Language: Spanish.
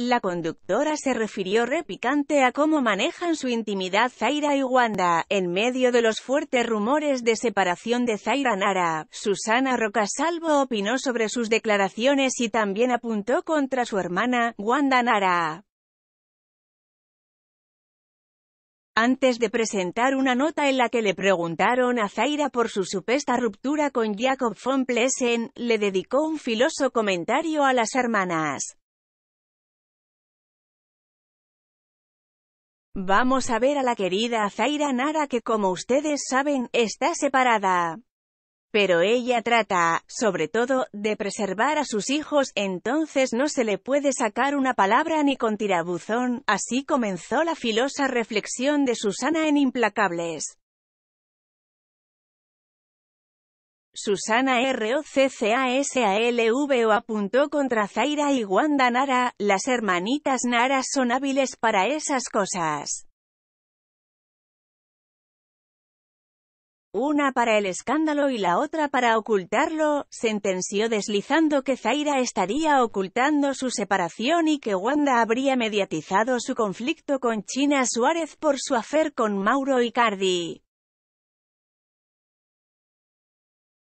La conductora se refirió repicante a cómo manejan su intimidad Zaira y Wanda, en medio de los fuertes rumores de separación de Zaira Nara. Susana Rocasalvo opinó sobre sus declaraciones y también apuntó contra su hermana, Wanda Nara. antes de presentar una nota en la que le preguntaron a Zaira por su supuesta ruptura con Jacob von Plessen, le dedicó un filoso comentario a las hermanas. Vamos a ver a la querida Zaira Nara que como ustedes saben, está separada. Pero ella trata, sobre todo, de preservar a sus hijos, entonces no se le puede sacar una palabra ni con tirabuzón, así comenzó la filosa reflexión de Susana en Implacables. Susana Roccasalvo apuntó contra Zaira y Wanda Nara, las hermanitas Nara son hábiles para esas cosas. Una para el escándalo y la otra para ocultarlo, sentenció deslizando que Zaira estaría ocultando su separación y que Wanda habría mediatizado su conflicto con China Suárez por su afer con Mauro Icardi.